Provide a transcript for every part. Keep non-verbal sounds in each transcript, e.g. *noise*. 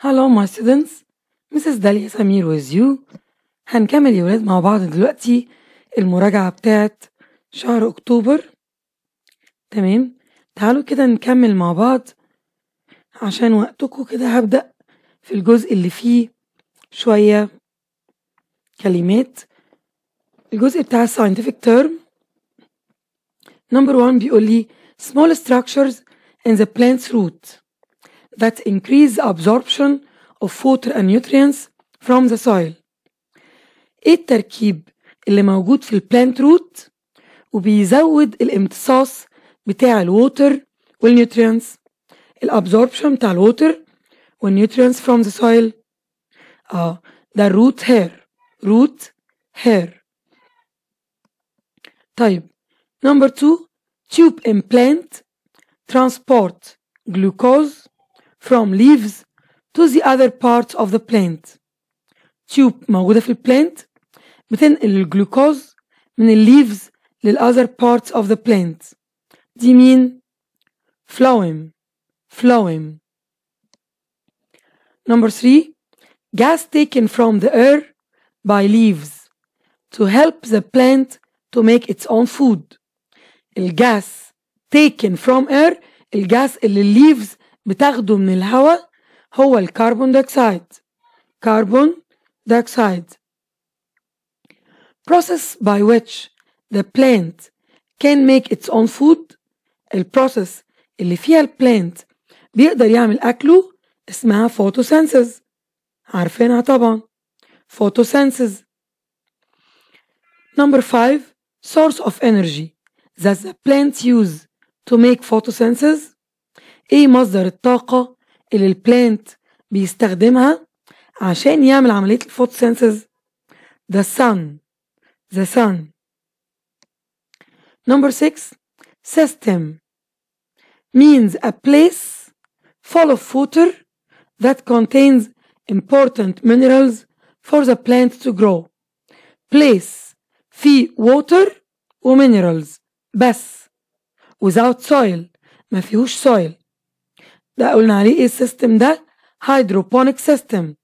Hello my students Mrs. داليا سمير with you هنكمل يا ولاد مع بعض دلوقتي المراجعة بتاعت شهر أكتوبر تمام تعالوا كده نكمل مع بعض عشان وقتكم كده هبدأ في الجزء اللي فيه شوية كلمات الجزء بتاع scientific term number one بيقول لي small structures in the plant's root that increase the absorption of water and nutrients from the soil ايه التركيب اللي موجود في البلانت روت وبيزود الامتصاص The الووتر والنيوترينز الابزوربشن بتاع الووتر والنيوترينز from the soil اه root hair root hair Type number two tube plant transport glucose from leaves to the other parts of the plant تيوب موجودة في البلانت بتنقل الجلوكوز من الليفز للأذر parts of the plant دي مين؟ phloem phloem Number three, gas taken from the air by leaves to help the plant to make its own food. gas taken from air الgas اللي leaves بتاخده من الهواء هو الكربون دايوكسيد carbon dioxide process by which the plant can make its own food process اللي فيها plant بيقدر يعمل أكله اسمها photosynthesis عارفينها طبعا photosynthesis number five source of energy that the plants use to make photosynthesis ايه مصدر الطاقة اللي البلانت بيستخدمها عشان يعمل عملية الفوتوسينثيز the sun the sun number 6 system means a place full of water that contains important minerals for the plant to grow place فيه water minerals بس without soil ما فيهوش soil ده قلنا عليه ايه السيستم ده هيدروبونيك سيستم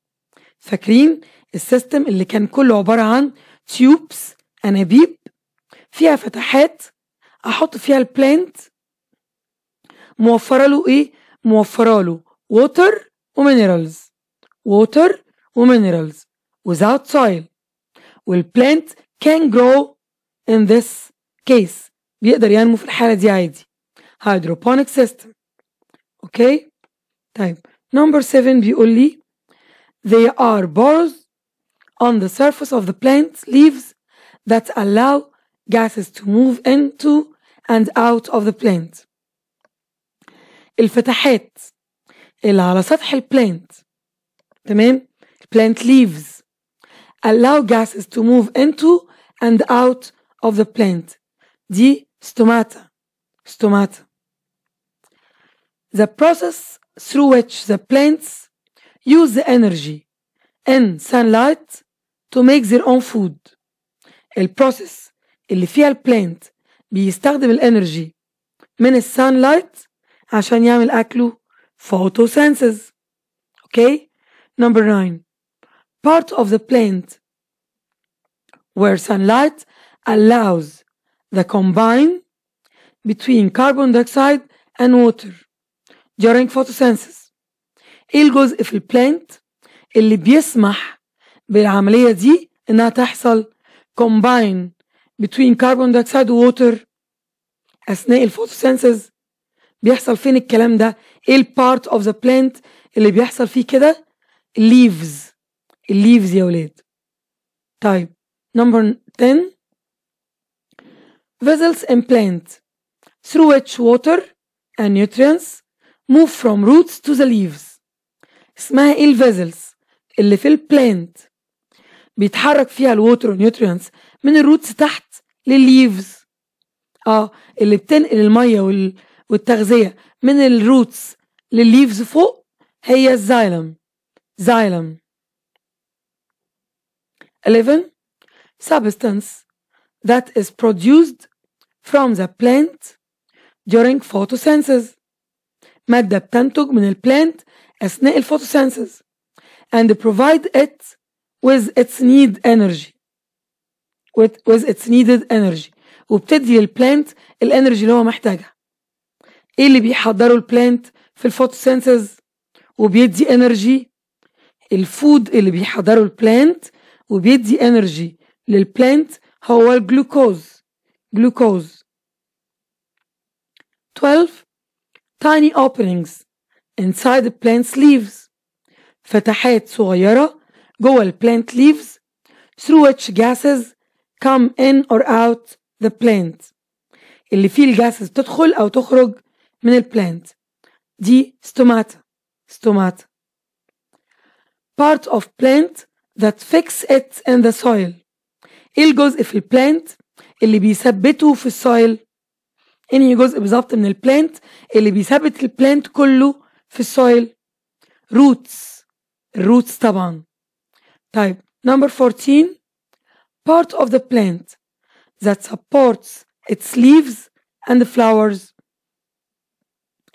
فاكرين السيستم اللي كان كله عبارة عن تيوبس أنابيب فيها فتحات أحط فيها البلانت موفرة له إيه؟ موفرة له ووتر ومينرالز ووتر ومينرالز without soil والبلانت can grow in this case بيقدر ينمو في الحالة دي عادي hydroponic system okay Time number 7 بيقول they are borers on the surface of the plant's leaves that allow gases to move into and out of the plant الفتحات اللي على سطح البلانت تمام plant leaves allow gases to move into and out of the plant دي stomata stomata the process through which the plants use the energy and sunlight to make their own food. البروسيس اللي فيها البلانت بيستخدم الانرجي من السانلايت عشان يعمل اكله photosynthesis. Okay? Number 9. Part of the plant where sunlight allows the combine between carbon dioxide and water. during photosynthesis ايه الجزء في البلانت اللي بيسمح بالعملية دي انها تحصل combine between carbon dioxide و water اثناء الفوتوسينثيز بيحصل فين الكلام ده ايه البارت اوف ذا بلانت اللي بيحصل فيه كده leaves الليفز يا ولاد طيب نمبر 10 vessels and plant through which water and nutrients move from roots to the leaves اسمها ايه الفازلز اللي في البلانت بيتحرك فيها الووتر نيوتريانس من الروتس تحت للليفز اه اللي بتنقل الميه وال... والتغذيه من الروتس للليفز فوق هي الزايلم زايلم 11 substance that is produced from the plant during photosynthesis مادة بتنتج من البلانت أثناء الفوتوسينثيز and provide it with its need energy with, with its needed energy وبتدي للبلانت الانرجي اللي هو محتاجها ايه اللي بيحضره البلانت في الفوتوسينثيز وبيدي انرجي الفود اللي بيحضره البلانت وبيدي انرجي للبلانت هو الجلوكوز جلوكوز 12 tiny openings inside the plant's leaves فتحات صغيرة جوه ال plant leaves through which gases come in or out the plant اللي فيه الجاسز تدخل أو تخرج من ال plant دي stomata stomata part of plant that fix it in the soil ايه الجزء في ال plant اللي بيثبته في السويل انهي جزء بالظبط من البلانت اللي بيثبت البلانت كله في السويل روتس الروتس طبعا طيب number 14 part of the plant that supports its leaves and the flowers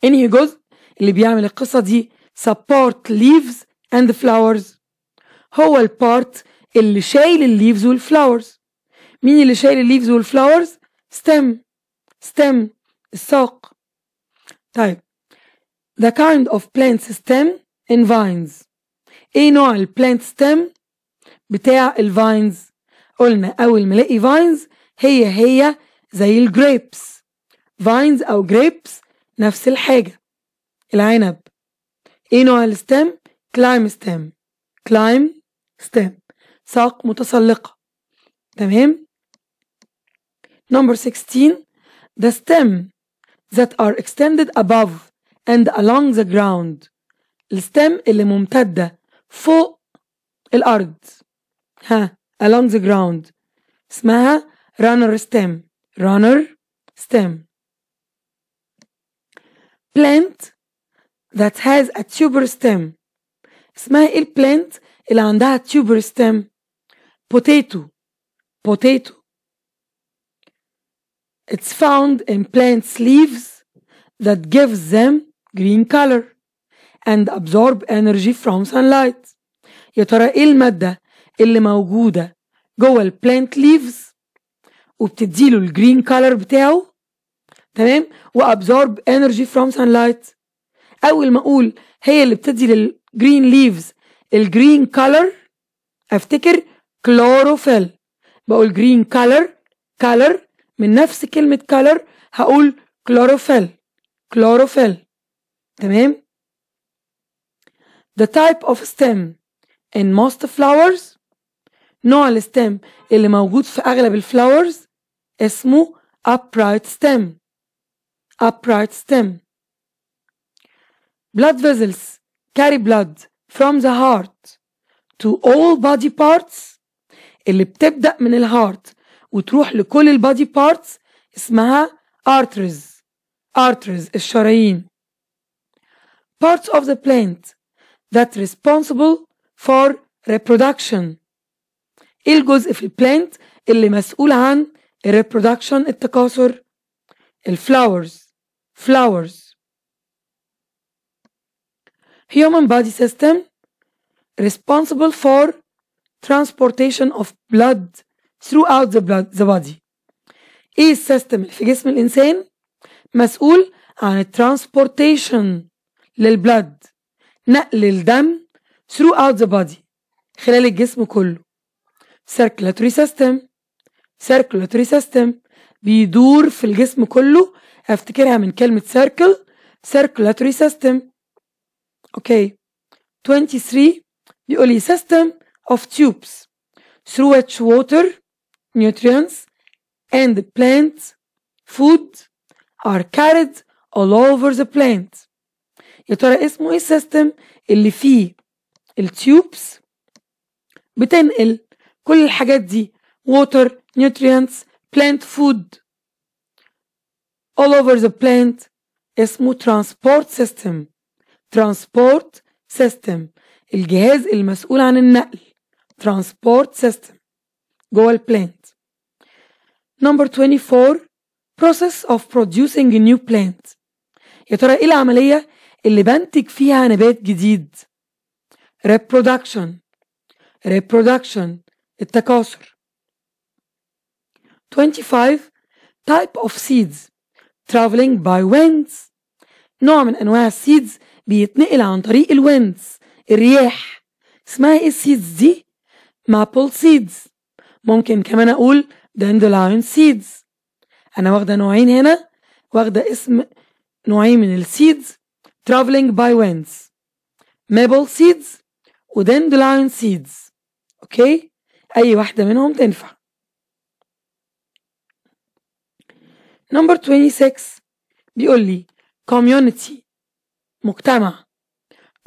انهي جزء اللي بيعمل القصة دي support leaves and the flowers هو البارت اللي شايل الليفز والفلاورز مين اللي شايل الليفز والفلاورز stem stem الساق طيب the kind of plant stem in vines ايه نوع البلانت stem بتاع الفاينز قلنا اول ما الاقي فاينز هي هي زي الجريبس فاينز او جريبس نفس الحاجة العنب ايه نوع الستم كلايم ستم كلايم ستم ساق متسلقة تمام نمبر 16 the stem that are extended above and along the ground الstem اللي ممتدة فوق الأرض ها along the ground اسمها runner stem runner stem plant that has a tuber stem اسمها ايه plant اللي عندها tuber stem potato potato it's found in plants' leaves that gives them green color and absorb energy from sunlight يا il madda il اللي موجودة جوه البلانت leaves وبتديله green color بتاعه تمام absorb energy from sunlight اول ما اقول هي اللي بتدي للجرين leaves الجرين color افتكر chlorophyll بقول green color color من نفس كلمة color هقول chlorophyll chlorophyll تمام the type of stem in most flowers نوع الستم اللي موجود في أغلب الفلاورز اسمه upright stem upright stem blood vessels carry blood from the heart to all body parts اللي بتبدأ من الهارت وتروح لكل البادي بارتس اسمها arteries arteries الشرايين parts of the plant that responsible for reproduction ايه الجزء في البلانت اللي مسؤول عن الريبرودكشن التكاثر الفلاورز flowers human body system responsible for transportation of blood throughout the, blood, the body ايه السيستم اللي في جسم الانسان مسؤول عن الترانسبورتيشن للبلد نقل الدم throughout the body خلال الجسم كله circulatory system circulatory system بيدور في الجسم كله افتكرها من كلمة circle circulatory system اوكي okay. 23 يقولي system of tubes through which water nutrients, and the plant food are carried all over the plant يا ترى اسمه ايه السيستم اللي فيه التيوبس بتنقل كل الحاجات دي water nutrients plant food all over the plant اسمه transport system transport system الجهاز المسؤول عن النقل transport system جوه البلانت نمبر 24 process of producing a new plant يا ترى ايه العملية اللي بنتج فيها نبات جديد reproduction reproduction التكاثر 25 type of seeds traveling by winds نوع من انواع السيدز بيتنقل عن طريق الويندز الرياح اسمها ايه السيدز دي مابل سيدز ممكن كمان أقول dandelion seeds أنا واخدة نوعين هنا واخدة اسم نوعين من السيدز traveling by وينز maple seeds و dandelion seeds أوكي أي واحدة منهم تنفع نمبر 26 بيقول لي community مجتمع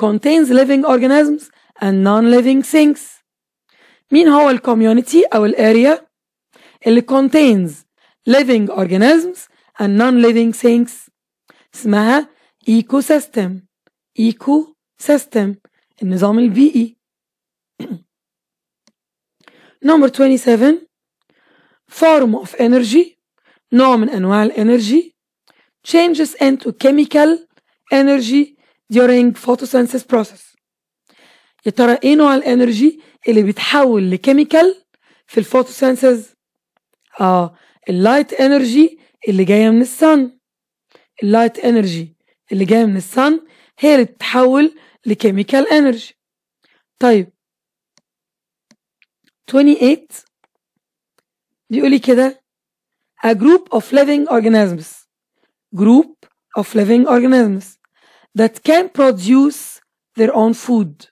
contains living organisms and non-living things مين هو الكوميونتي أو الاريا اللي contains living organisms and non-living things اسمها ecosystem ecosystem النظام البيئي *clears throat* Number 27 form of energy نوع من أنواع الانرجي changes into chemical energy during photosynthesis process يا ترى ايه نوع الانرجي اللي بيتحول لكيميكال في الفوتوسينثيز اه اللايت انرجي اللي جايه من السن اللايت انرجي اللي جايه من السن هي اللي بتتحول لكيميكال انرجي طيب 28 بيقول لي كده a group of living organisms group of living organisms that can produce their own food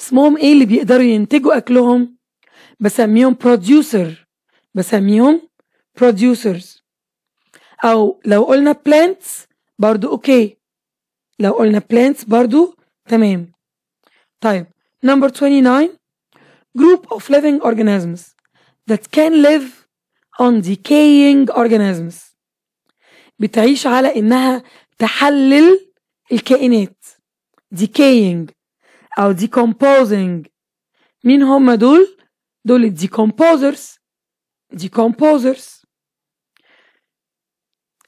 اسمهم ايه اللي بيقدروا ينتجوا اكلهم بسميهم producer بسميهم producers او لو قلنا plants برضو اوكي لو قلنا plants برضو تمام طيب number 29 group of living organisms that can live on decaying organisms بتعيش على انها تحلل الكائنات decaying أو decomposing مين هم دول؟ دول الـ decomposers decomposers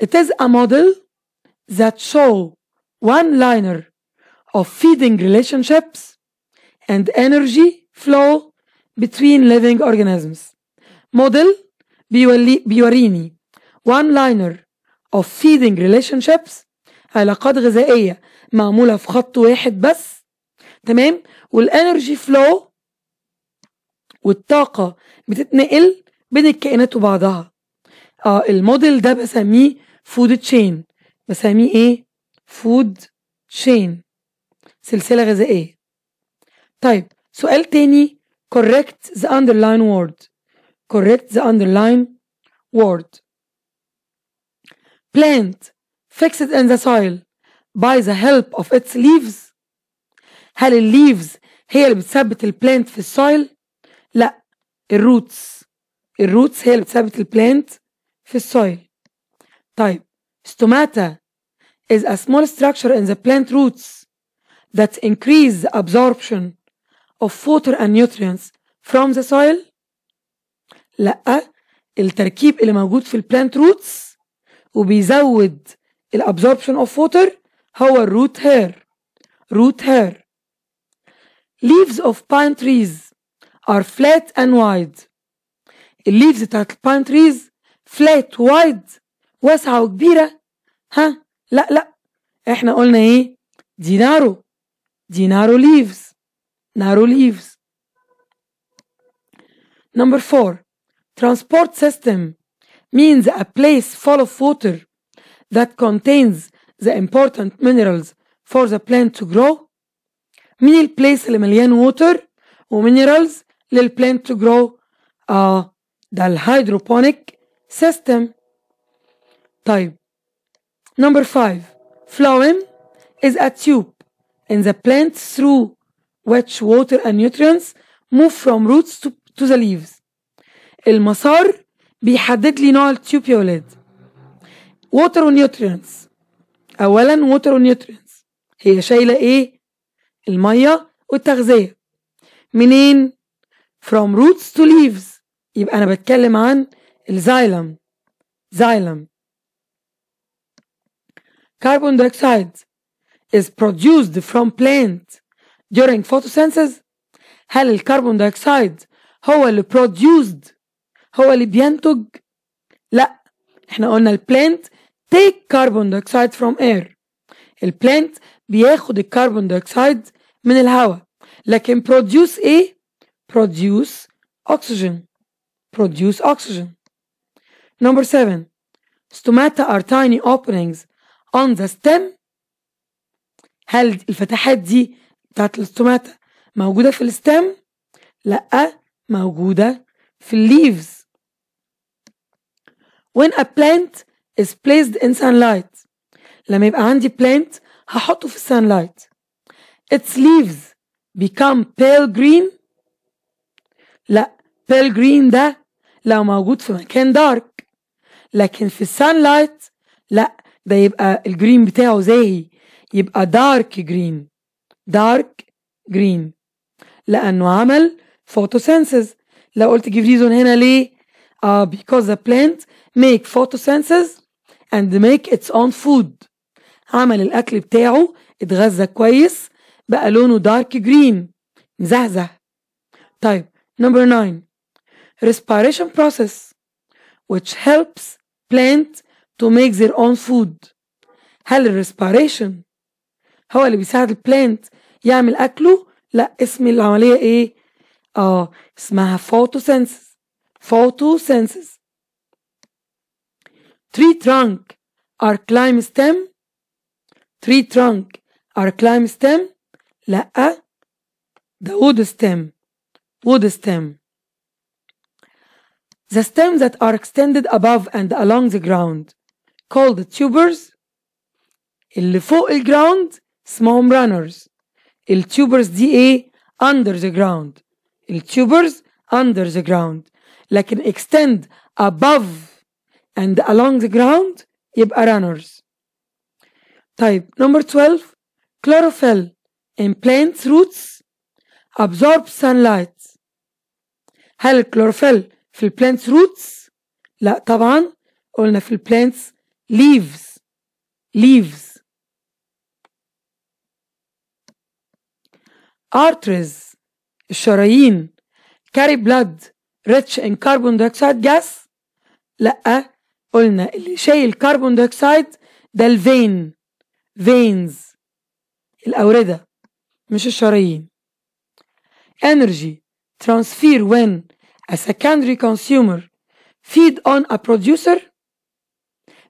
It is a model that show one liner of feeding relationships and energy flow between living organisms. Model بيوريني one liner of feeding relationships علاقات غذائية معمولة في خط واحد بس تمام والانرجي فلو والطاقه بتتنقل بين الكائنات وبعضها اه الموديل ده بسميه فود تشين بسميه ايه فود تشين سلسله غذائيه طيب سؤال تاني correct the underline word correct the underline word plant fixed in the soil by the help of its leaves هل الليفز هي اللي بتثبت البلانت في السويل لا الروتس الروتس هي اللي بتثبت البلانت في السويل طيب stomata is a small structure in the plant roots that increase the absorption of water and nutrients from the soil لا التركيب اللي موجود في البلانت روتس وبيزود الابزوربشن اوف ووتر هو الروت هير روت هير Leaves of pine trees are flat and wide. Leaves of pine trees, flat, wide. واسعة وكبيرة ها لا لا احنا قلنا ايه دي نارو دي نارو leaves narrow leaves Number four, transport system means a place full of water that contains the important minerals for the plant to grow من البليس اللي مليان ووتر ومينرالز للبلانت تو جرو اه ده الهيدروبونيك سيستم طيب نمبر 5 phloem is a tube in the plant through which water and nutrients move from roots to, to the leaves المسار بيحدد لي نوع التيوب يا ولاد water ونيوترينز اولا water ونيوترينز هي شايله ايه المية والتغذية منين؟ from roots to leaves يبقى أنا بتكلم عن الزايلم زايلم carbon dioxide is produced from plant during photosynthesis هل الكربون دايوكسيد هو اللي produced هو اللي بينتج لا احنا قلنا البلانت take carbon dioxide from air البلانت بياخد الكربون دايوكسيد من الهواء لكن produce ايه produce oxygen produce oxygen number 7 stomata are tiny openings on the stem هل الفتحات دي بتاعت الستوماتا موجودة في الستم؟ لأ موجودة في leaves when a plant is placed in sunlight لما يبقى عندي plant هحطه في sunlight its leaves become pale green لا pale green ده لو موجود في مكان dark, لكن في sunlight لا ده يبقى الجرين بتاعه زاهي يبقى dark green, dark green. لأنه عمل photosynthesis لو قلت give reason هنا ليه uh, because the plant make photosynthesis and make its own food عمل الأكل بتاعه اتغذى كويس بقى لونه دارك جرين مزهزه طيب نمبر 9 respiration process which helps plant to make their own food هل respiration هو اللي بيساعد البلانت يعمل اكله لا اسم العمليه ايه اه اسمها photosynthesis photosynthesis tree trunk are climb stem tree trunk are climb stem لأ the wood stem wood stem the stems that are extended above and along the ground called tubers اللي فوق الجراوند small runners التوبرز دي ايه under the ground التوبرز under the ground لكن extend above and along the ground يبقى runners طيب number 12 chlorophyll and plant roots absorb sunlight هل الكلوروفيل في البلانتس roots لا طبعا قلنا في البلانتس leaves leaves arteries الشرايين carry blood rich in carbon dioxide gas لا قلنا اللي شايل carbon dioxide ده الفين veins الأوردة مش الشرايين energy transfer when a secondary consumer feed on a producer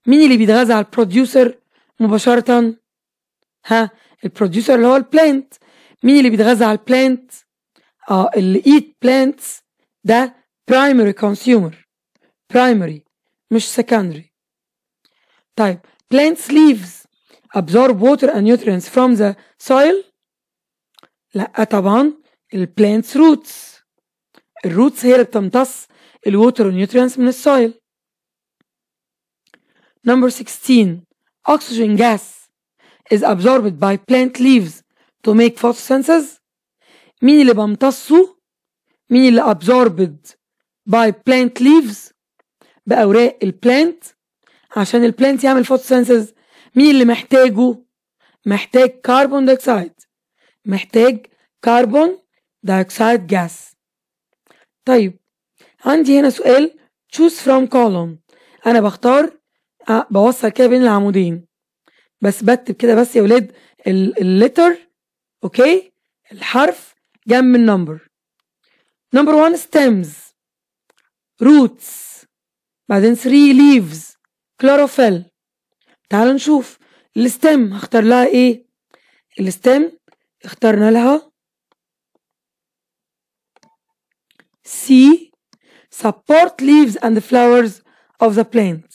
مين اللي بيتغذى على البروديوسر مباشرة ها البروديوسر اللي هو البلانت مين اللي بيتغذى على البلانت اه اللي eat plants ده primary consumer primary مش secondary طيب plants leaves absorb water and nutrients from the soil لا طبعا البلانتس روتس الروتس هي اللي بتمتص الووتر والنيوترينز من السويل Number 16 oxygen gas is absorbed by plant leaves to make photosynthesis مين اللي بمتصه مين اللي absorbed by plant leaves بأوراق البلانت عشان البلانت يعمل photosynthesis مين اللي محتاجه محتاج كربون دايوكسيد محتاج كربون دايوكسيد جاس طيب عندي هنا سؤال choose from column انا بختار بوصل كده بين العمودين بس بكتب كده بس يا ولاد الليتر اوكي الحرف جنب النمبر نمبر 1 stems roots بعدين 3 leaves chlorophyll تعالوا نشوف الستم هختار لها ايه الستم اخترنا لها C support leaves and the flowers of the plant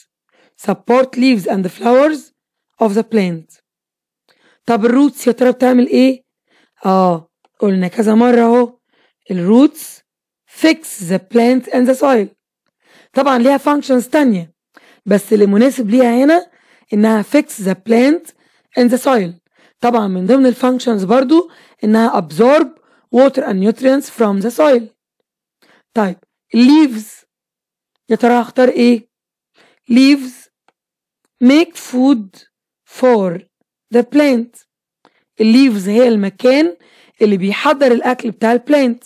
support leaves and the flowers of the plant طب الروتس يا ترى بتعمل ايه اه قلنا كذا مرة اهو الروتس fix the plant and the soil طبعا ليها functions تانية بس اللي مناسب ليها هنا انها fix the plant and the soil طبعا من ضمن الفانكشنز برضو انها absorb water and nutrients from the soil طيب leaves يا ترى هختار ايه leaves make food for the plant leaves هي المكان اللي بيحضر الاكل بتاع البلانت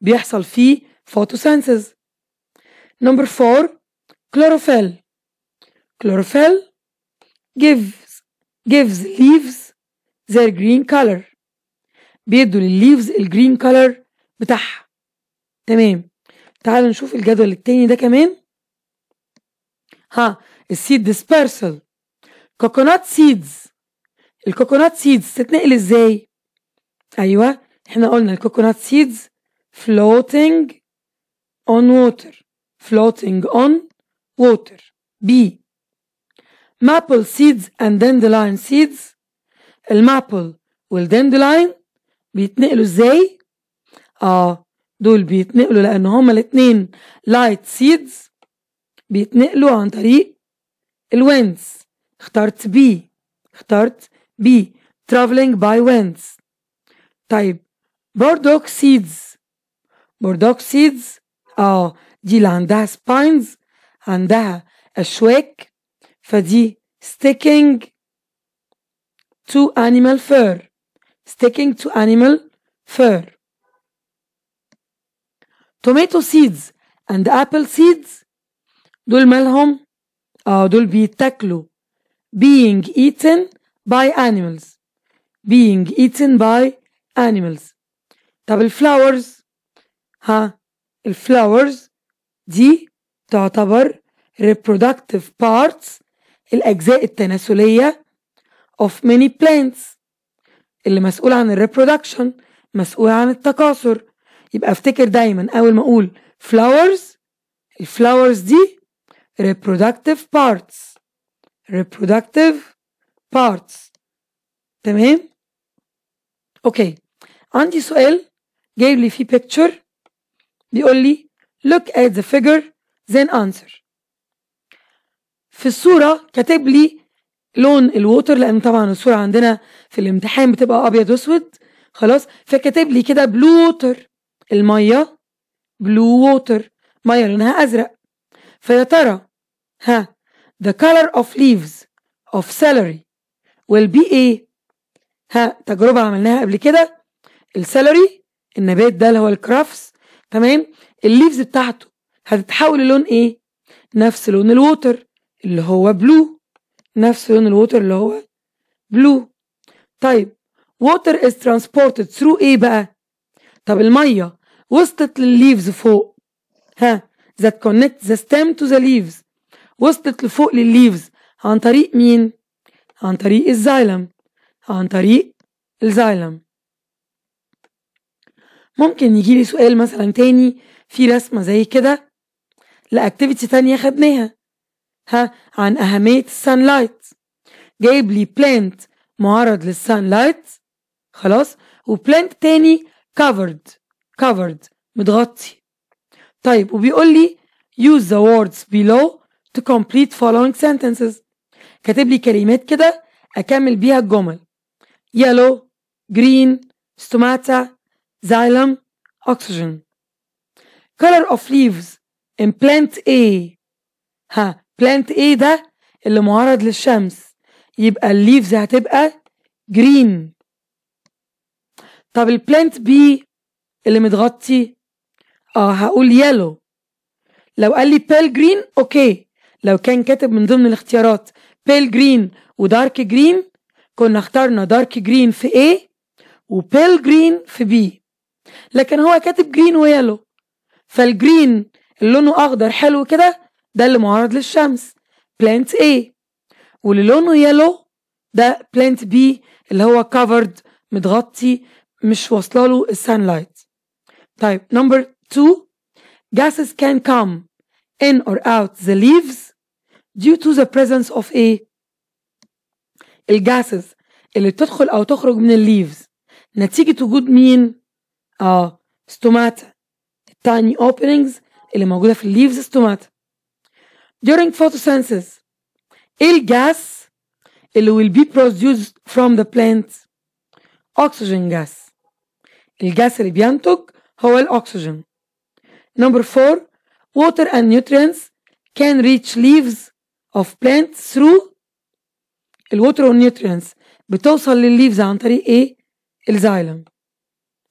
بيحصل فيه photosynthesis number four chlorophyll chlorophyll gives gives leaves their green color بيدوا للليفز الجرين color بتاعها تمام تعالوا نشوف الجدول التاني ده كمان ها السيد dispersal coconut seeds الكوكونات سيدز تتنقل ازاي ايوه احنا قلنا الكوكونات سيدز floating on water floating on water B maple seeds and dandelion seeds المابل والدندلاين بيتنقلوا ازاي اه دول بيتنقلوا لان هما الاتنين لايت سيدز بيتنقلوا عن طريق الويندز اخترت بي اخترت بي traveling by winds طيب بوردوك سيدز بوردوك سيدز اه دي اللي عندها سباينز عندها اشواك فدي sticking to animal fur, sticking to animal fur. Tomato seeds and apple seeds دول مالهم؟ اه دول بيتاكلوا being eaten by animals being eaten by animals طب الفلاورز ها الفلاورز دي تعتبر reproductive parts الأجزاء التناسلية of many plants اللي مسؤول عن الريبرودكشن مسؤول عن التكاثر يبقى افتكر دايما اول ما اقول flowers الفلاورز دي reproductive parts reproductive parts تمام اوكي عندي سؤال جايب لي فيه picture بيقول لي look at the figure then answer في الصورة كاتب لي لون الووتر لان طبعا الصوره عندنا في الامتحان بتبقى ابيض واسود خلاص فكاتب لي كده بلو ووتر الميه بلو ووتر ميه لونها ازرق فيا ترى ها the color of leaves of celery will be ايه ها تجربه عملناها قبل كده السلري النبات ده اللي هو الكرافس تمام الليفز بتاعته هتتحول للون ايه نفس لون الووتر اللي هو بلو نفس لون الووتر اللي هو بلو طيب ووتر از ترانسبورتد ثرو ايه بقى طب الميه وصلت للليفز فوق ها that connect the stem to the leaves وصلت لفوق للليفز عن طريق مين عن طريق الزايلم عن طريق الزايلم ممكن يجي لي سؤال مثلا تاني في رسمة زي كده لأكتيفيتي تانية خدناها ها عن أهمية السان لايت جايب لي بلانت معرض للسان لايت خلاص وبلانت تاني covered covered متغطي طيب وبيقول لي use the words below to complete following sentences كاتب لي كلمات كده أكمل بيها الجمل yellow green stomata xylem oxygen color of leaves in plant A ها بلانت ايه ده اللي معرض للشمس يبقى الليفز هتبقى جرين طب البلانت بي اللي متغطي اه هقول يلو لو قال لي بيل جرين اوكي لو كان كاتب من ضمن الاختيارات بيل جرين ودارك جرين كنا اخترنا دارك جرين في A وبيل جرين في B لكن هو كاتب جرين ويلو فالجرين اللي لونه اخضر حلو كده ده اللي معرض للشمس بلانت A واللي لونه يلو ده بلانت B اللي هو كفرد متغطي مش واصله له السانلايت طيب نمبر 2 gases can come in or out the leaves due to the presence of a الجاسز اللي بتدخل او تخرج من الليفز نتيجة وجود مين؟ اه ستوماتا التاني openings اللي موجودة في الليفز ستوماتا During photosynthesis, ill gas it will be produced from the plant oxygen gas. The gas اللي بينتج هو oxygen. Number four, water and nutrients can reach leaves of plants through the water and nutrients بتوصل للleaves عن طريق ايه؟ الزايلم.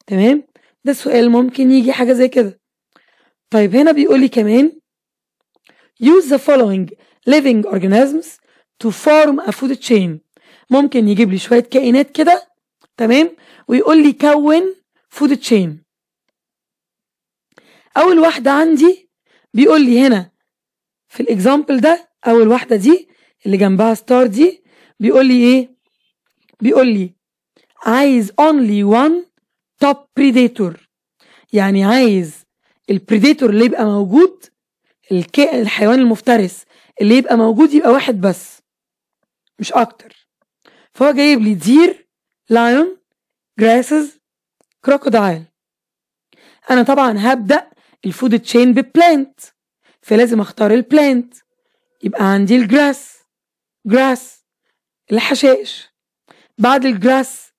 تمام؟ ده سؤال ممكن يجي حاجة زي كده. طيب هنا بيقول لي كمان use the following living organisms to form a food chain ممكن يجيب لي شوية كائنات كده تمام ويقول لي كون food chain أول واحدة عندي بيقول لي هنا في الإكزامبل ده أول واحدة دي اللي جنبها ستار دي بيقول لي إيه بيقول لي عايز only one top predator يعني عايز البريديتور اللي يبقى موجود الكائن الحيوان المفترس اللي يبقى موجود يبقى واحد بس مش اكتر فهو جايب لي دير لايون جراسز كروكودايل انا طبعا هبدا الفود تشين ببلانت فلازم اختار البلانت يبقى عندي الجراس جراس الحشائش بعد الجراس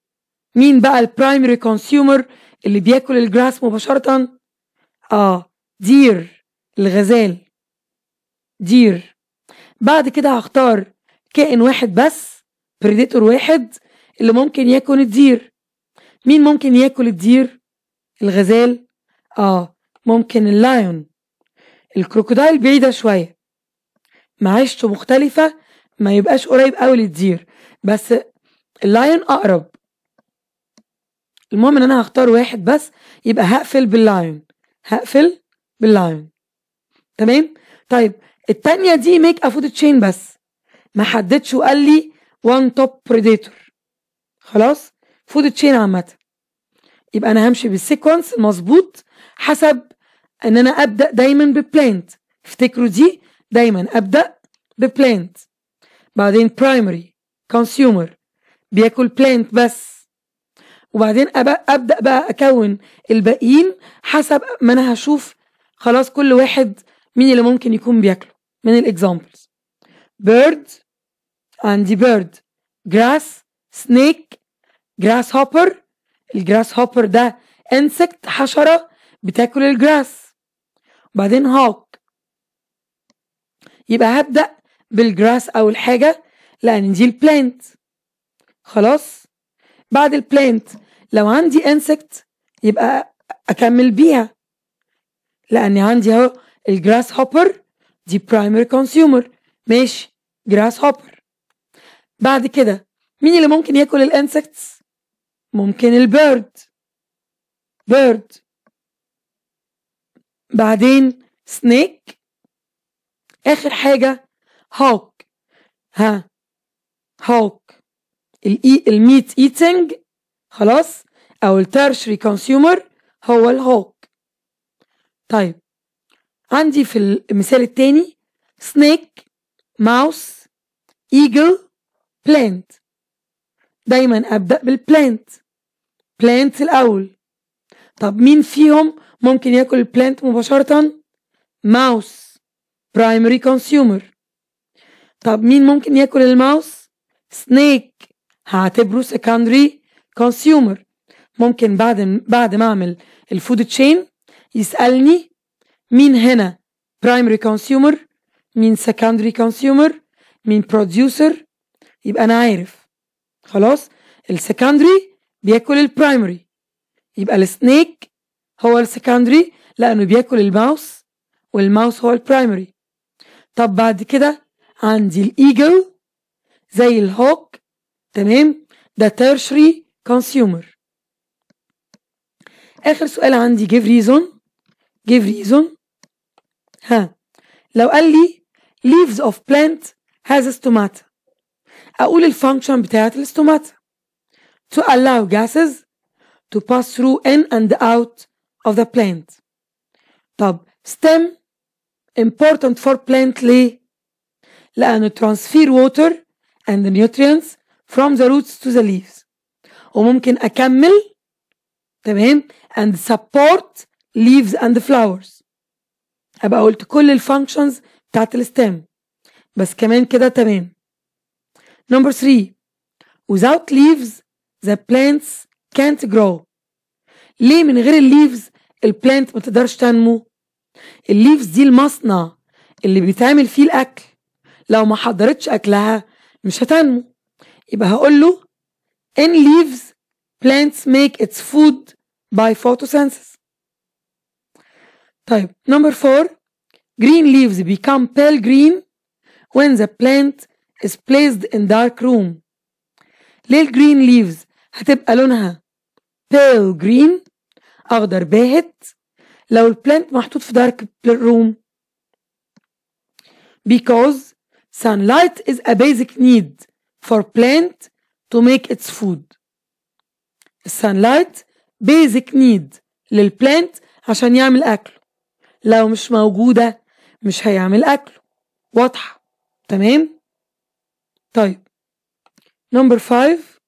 مين بقى البرايمري كونسيومر اللي بياكل الجراس مباشره اه دير الغزال دير بعد كده هختار كائن واحد بس بريديتور واحد اللي ممكن ياكل الدير مين ممكن ياكل الدير الغزال اه ممكن اللايون الكروكودايل بعيدة شوية معيشته مختلفة ما يبقاش قريب قوي للدير بس اللايون أقرب المهم ان انا هختار واحد بس يبقى هقفل باللايون هقفل باللايون تمام طيب التانية دي ميك افود تشين بس ما حددش وقال لي وان توب بريديتور خلاص فود تشين عامة يبقى انا همشي بالسيكونس المظبوط حسب ان انا ابدا دايما ببلانت افتكروا دي دايما ابدا ببلانت بعدين برايمري كونسيومر بياكل بلانت بس وبعدين ابدا بقى اكون الباقيين حسب ما انا هشوف خلاص كل واحد مين اللي ممكن يكون بياكله من الاكزامبلز بيرد عندي بيرد جراس سنيك جراس هوبر الجراس هوبر ده انسكت حشرة بتاكل الجراس وبعدين هوك يبقى هبدأ بالجراس أول حاجة لأن دي البلانت خلاص بعد البلانت لو عندي انسكت يبقى أكمل بيها لان عندي اهو الجراس هوبر دي برايمري كونسيومر ماشي جراس هوبر بعد كده مين اللي ممكن ياكل الانسكتس ممكن البيرد بيرد بعدين سنيك اخر حاجه هوك ها هوك الإي الميت ايتنج خلاص او الترشري كونسيومر هو الهوك طيب عندي في المثال التاني سنيك ماوس ايجل بلانت دايما ابدا بالبلانت بلانت الاول طب مين فيهم ممكن ياكل البلانت مباشره ماوس برايمري كونسيومر طب مين ممكن ياكل الماوس سنيك هعتبره سكندري كونسيومر ممكن بعد بعد ما اعمل الفود تشين يسالني مين هنا برايمري كونسيومر مين سكندري كونسيومر مين بروديوسر يبقى انا عارف خلاص السكندري بياكل البرايمري يبقى السنيك هو السكندري لانه بياكل الماوس والماوس هو البرايمري طب بعد كده عندي الايجل زي الهوك تمام ده تيرشري كونسيومر اخر سؤال عندي give reason give reason ها لو قال لي leaves of plant has a stomata اقول الفانكشن بتاعت الاستوماتا to allow gases to pass through in and out of the plant طب stem important for plant ليه لأنه transfer water and the nutrients from the roots to the leaves وممكن أكمل تمام and support leaves and the flowers ابقى قلت كل الفانكشنز بتاعت stem بس كمان كده تمام نمبر 3 without leaves the plants can't grow ليه من غير الليفز البلانت ما تقدرش تنمو الليفز دي المصنع اللي بيتعمل فيه الاكل لو ما حضرتش اكلها مش هتنمو يبقى هقول له in leaves plants make its food by photosynthesis طيب number four green leaves become pale green when the plant is placed in dark room ليه green leaves هتبقى لونها pale green أخضر باهت لو البلانت محطوط في dark room because sunlight is a basic need for plant to make its food sunlight basic need للبلانت عشان يعمل أكل لو مش موجودة مش هيعمل أكله واضحة تمام طيب number five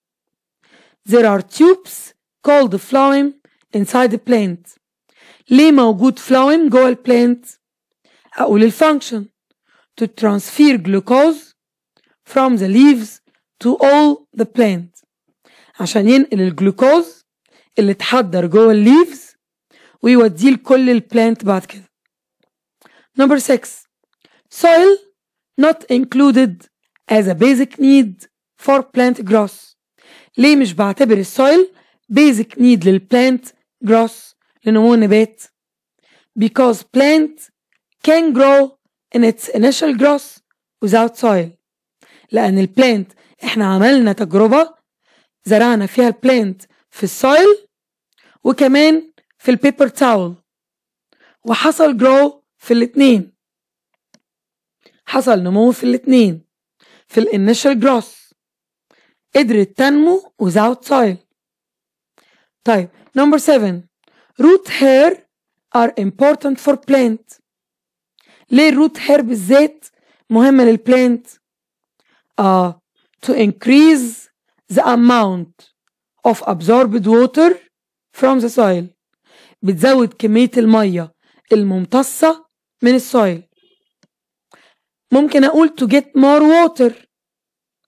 there are tubes called phloem inside the plant ليه موجود phloem جوه plant أقول function to transfer glucose from the leaves to all the plant عشان ينقل الجلوكوز اللي اتحضر جوه leaves ويوديه لكل البلانت بعد كده number 6 soil not included as a basic need for plant growth ليه مش بعتبر السويل basic need plant growth لنمو النبات because plant can grow in its initial growth without soil لأن البلانت احنا عملنا تجربة زرعنا فيها البلانت في السويل وكمان في البيبر تاول وحصل جرو في الاتنين حصل نمو في الاتنين في الانيشال جروس قدرت تنمو without soil طيب نمبر 7 root hair are important for plant ليه root hair بالذات مهمة للبلانت آه to increase the amount of absorbed water from the soil بتزود كمية المية الممتصة من السويل ممكن أقول to get more water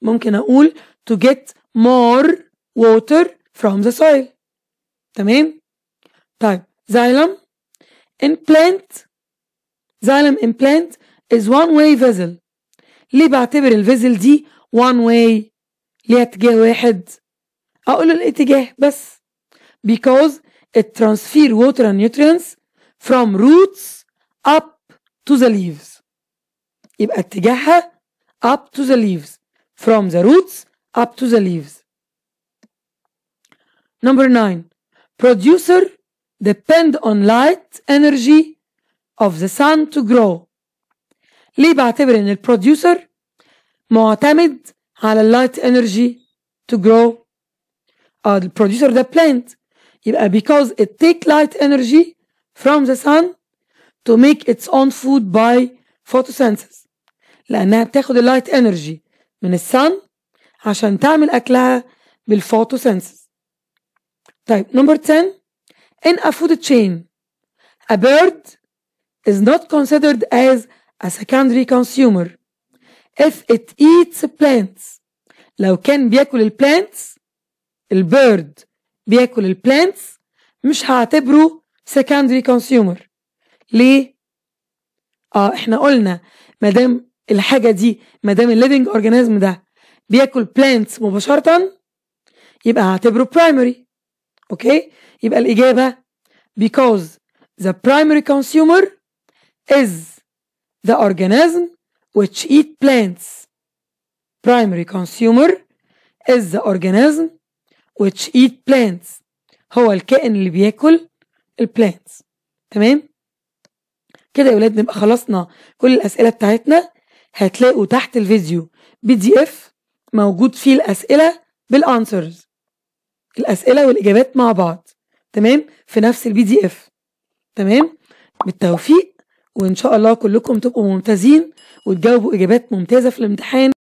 ممكن أقول to get more water from the soil تمام طيب xylem implant xylem implant is one way vessel ليه بعتبر الفيزل دي one way ليها اتجاه واحد اقول الاتجاه بس because It transfers water and nutrients from roots up to the leaves. يبقى اتجاهها up to the leaves. From the roots up to the leaves. Number 9. Producer depend on light energy of the sun to grow. ليه بعتبر ان البروديوسر معتمد على اللايت انرجي to grow؟ اه البروديوسر ده plant يبقى uh, because it take light energy from the sun to make its own food by photosynthesis لأنها بتاخد light energy من السن عشان تعمل أكلها بالphotosynthesis. طيب number 10 in a food chain a bird is not considered as a secondary consumer if it eats plants لو كان بياكل the البيرد بياكل البلانتس مش هعتبره سكندري كونسيومر ليه؟ اه احنا قلنا ما دام الحاجه دي ما دام الليفنج اورجانيزم ده بياكل بلانتس مباشره يبقى هعتبره برايمري اوكي يبقى الاجابه because the primary consumer is the organism which eat plants primary consumer is the organism which eat plants هو الكائن اللي بياكل البلانتس تمام كده يا ولاد نبقى خلصنا كل الأسئلة بتاعتنا هتلاقوا تحت الفيديو بي دي اف موجود فيه الأسئلة بالانسرز الأسئلة والإجابات مع بعض تمام في نفس البي دي اف تمام بالتوفيق وإن شاء الله كلكم تبقوا ممتازين وتجاوبوا إجابات ممتازة في الامتحان